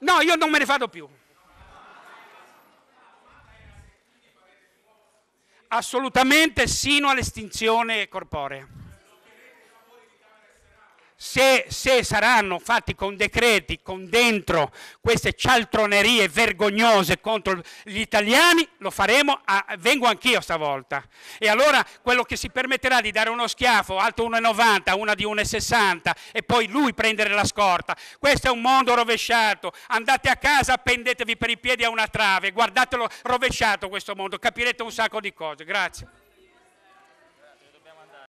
No, io non me ne vado più. Assolutamente sino all'estinzione corporea se, se saranno fatti con decreti, con dentro queste cialtronerie vergognose contro gli italiani, lo faremo, a, vengo anch'io stavolta. E allora quello che si permetterà di dare uno schiaffo alto 1,90, una di 1,60 e poi lui prendere la scorta, questo è un mondo rovesciato, andate a casa, appendetevi per i piedi a una trave, guardatelo rovesciato questo mondo, capirete un sacco di cose. Grazie.